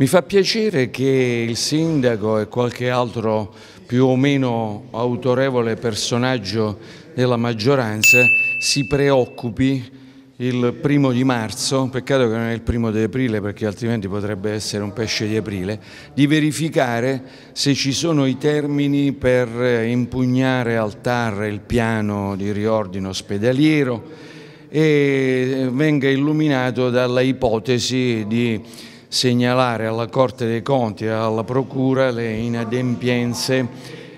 Mi fa piacere che il sindaco e qualche altro più o meno autorevole personaggio della maggioranza si preoccupi il primo di marzo, peccato che non è il primo di aprile perché altrimenti potrebbe essere un pesce di aprile, di verificare se ci sono i termini per eh, impugnare al TAR il piano di riordino ospedaliero e venga illuminato dalla ipotesi di segnalare alla Corte dei Conti e alla Procura le inadempienze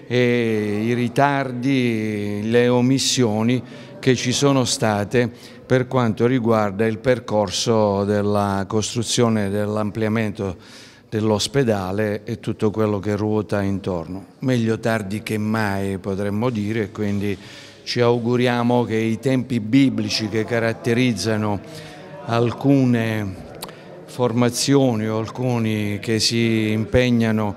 e i ritardi, le omissioni che ci sono state per quanto riguarda il percorso della costruzione dell'ampliamento dell'ospedale e tutto quello che ruota intorno. Meglio tardi che mai potremmo dire, quindi ci auguriamo che i tempi biblici che caratterizzano alcune formazioni o alcuni che si impegnano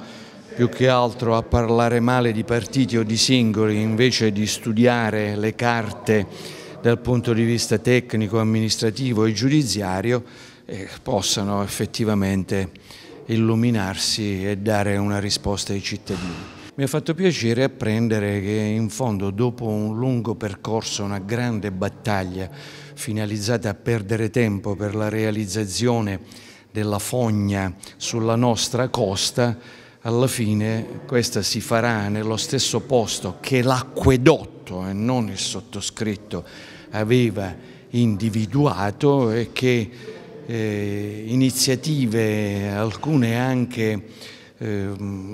più che altro a parlare male di partiti o di singoli invece di studiare le carte dal punto di vista tecnico, amministrativo e giudiziario eh, possano effettivamente illuminarsi e dare una risposta ai cittadini. Mi ha fatto piacere apprendere che in fondo dopo un lungo percorso, una grande battaglia finalizzata a perdere tempo per la realizzazione della fogna sulla nostra costa, alla fine questa si farà nello stesso posto che l'acquedotto e non il sottoscritto aveva individuato e che eh, iniziative, alcune anche eh,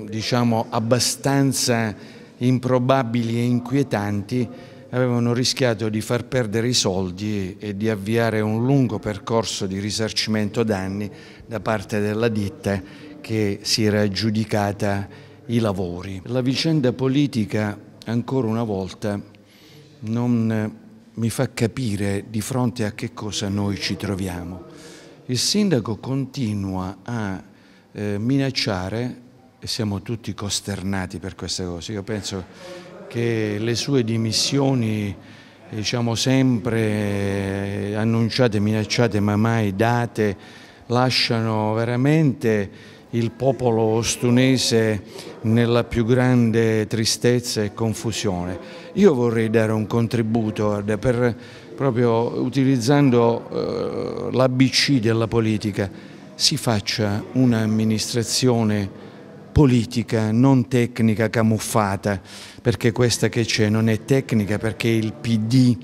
diciamo abbastanza improbabili e inquietanti, avevano rischiato di far perdere i soldi e di avviare un lungo percorso di risarcimento danni da parte della ditta che si era aggiudicata i lavori. La vicenda politica, ancora una volta, non eh, mi fa capire di fronte a che cosa noi ci troviamo. Il sindaco continua a eh, minacciare, e siamo tutti costernati per queste cose, io penso che le sue dimissioni diciamo sempre eh, annunciate, minacciate ma mai date, lasciano veramente il popolo ostunese nella più grande tristezza e confusione. Io vorrei dare un contributo per, proprio utilizzando eh, l'ABC della politica, si faccia un'amministrazione politica, non tecnica camuffata, perché questa che c'è non è tecnica, perché il PD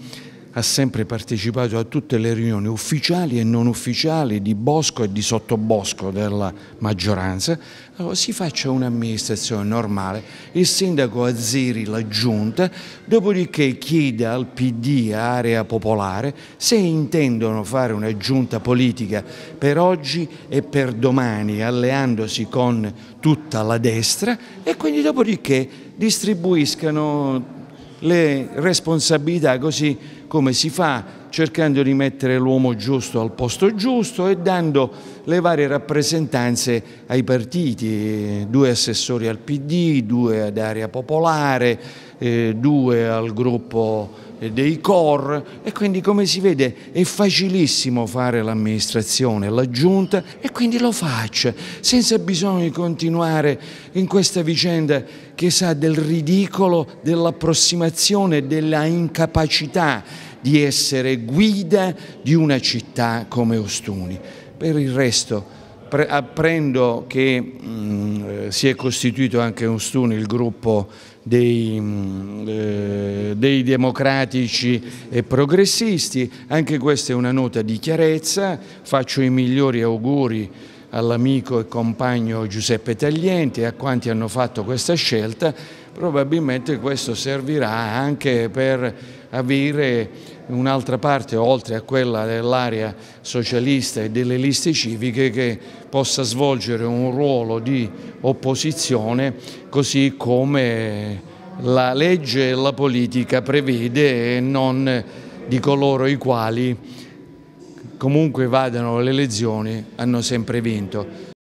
ha sempre partecipato a tutte le riunioni ufficiali e non ufficiali di Bosco e di Sottobosco della maggioranza, allora oh, si faccia un'amministrazione normale, il sindaco azziri la giunta, dopodiché chieda al PD area popolare se intendono fare una giunta politica per oggi e per domani alleandosi con tutta la destra e quindi dopodiché distribuiscano le responsabilità così come si fa cercando di mettere l'uomo giusto al posto giusto e dando le varie rappresentanze ai partiti, eh, due assessori al PD, due ad area popolare, eh, due al gruppo eh, dei core e quindi come si vede è facilissimo fare l'amministrazione, la giunta e quindi lo faccia senza bisogno di continuare in questa vicenda che sa del ridicolo, dell'approssimazione, della incapacità di essere guida di una città come Ostuni. Per il resto apprendo che mh, mm, eh, si è costituito anche Ostuni il gruppo dei, mm, eh, dei democratici e progressisti. Anche questa è una nota di chiarezza, faccio i migliori auguri all'amico e compagno Giuseppe Taglienti e a quanti hanno fatto questa scelta, probabilmente questo servirà anche per avere un'altra parte oltre a quella dell'area socialista e delle liste civiche che possa svolgere un ruolo di opposizione così come la legge e la politica prevede e non di coloro i quali comunque vadano le elezioni hanno sempre vinto.